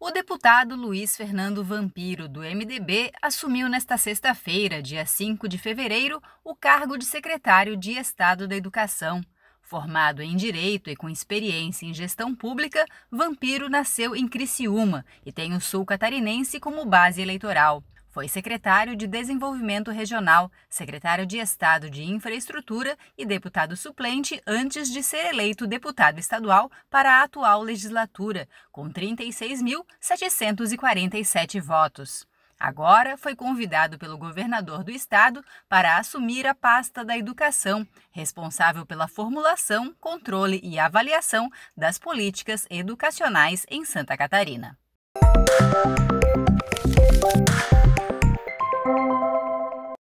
O deputado Luiz Fernando Vampiro, do MDB, assumiu nesta sexta-feira, dia 5 de fevereiro, o cargo de secretário de Estado da Educação. Formado em Direito e com experiência em gestão pública, Vampiro nasceu em Criciúma e tem o sul catarinense como base eleitoral. Foi secretário de Desenvolvimento Regional, secretário de Estado de Infraestrutura e deputado suplente antes de ser eleito deputado estadual para a atual legislatura, com 36.747 votos. Agora foi convidado pelo governador do estado para assumir a pasta da educação, responsável pela formulação, controle e avaliação das políticas educacionais em Santa Catarina.